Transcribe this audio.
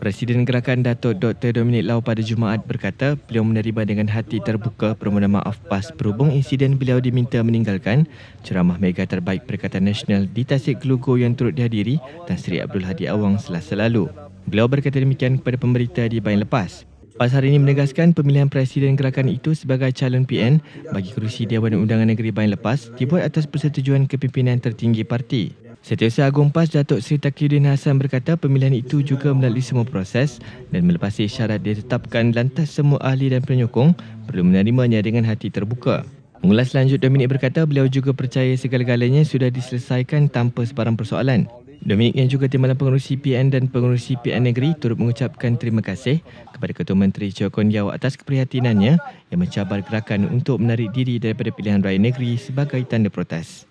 Presiden Gerakan Datuk Dr. Dominic Lau pada Jumaat berkata beliau menerima dengan hati terbuka permohonan maaf PAS berhubung insiden beliau diminta meninggalkan ceramah mega terbaik Perikatan Nasional di Tasik Kelugo yang turut dihadiri Tan Sri Abdul Hadi Awang selasa lalu. Beliau berkata demikian kepada pemberita di Bain Lepas. PAS hari ini menegaskan pemilihan Presiden Gerakan itu sebagai calon PN bagi kerusi Dewan Undangan Negeri Bain Lepas dibuat atas persetujuan kepimpinan tertinggi parti. Setiausaha Agung PAS Datuk Seri Takiuddin Hassan berkata pemilihan itu juga melalui semua proses dan melepasi syarat ditetapkan lantas semua ahli dan penyokong perlu menerimanya dengan hati terbuka. Mengulas selanjut Dominik berkata beliau juga percaya segala-galanya sudah diselesaikan tanpa sebarang persoalan. Dominik yang juga timbalan pengurusi PN dan pengurusi PN Negeri turut mengucapkan terima kasih kepada Ketua Menteri Chokon Yao atas keprihatinannya yang mencabar gerakan untuk menarik diri daripada pilihan raya negeri sebagai tanda protes.